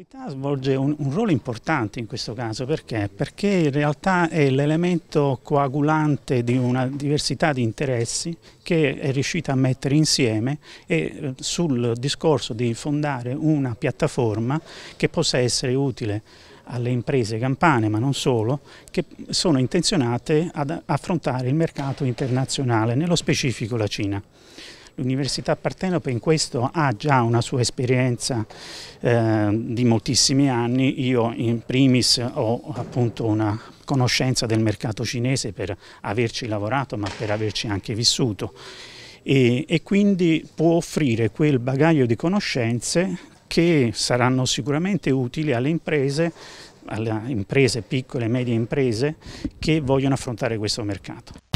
L'università svolge un, un, ruolo importante in questo caso perché? Perché in realtà è l'elemento coagulante di una diversità di interessi che è riuscita a mettere insieme e eh, sul discorso di fondare una piattaforma che possa essere utile alle imprese campane, ma non solo, che sono intenzionate ad affrontare il mercato internazionale, nello specifico la Cina. L'Università Partenope in questo ha già una sua esperienza eh, di moltissimi anni, io in primis ho appunto una conoscenza del mercato cinese per averci lavorato ma per averci anche vissuto e, e quindi può offrire quel bagaglio di conoscenze che saranno sicuramente utili alle imprese alle imprese, piccole e medie imprese che vogliono affrontare questo mercato.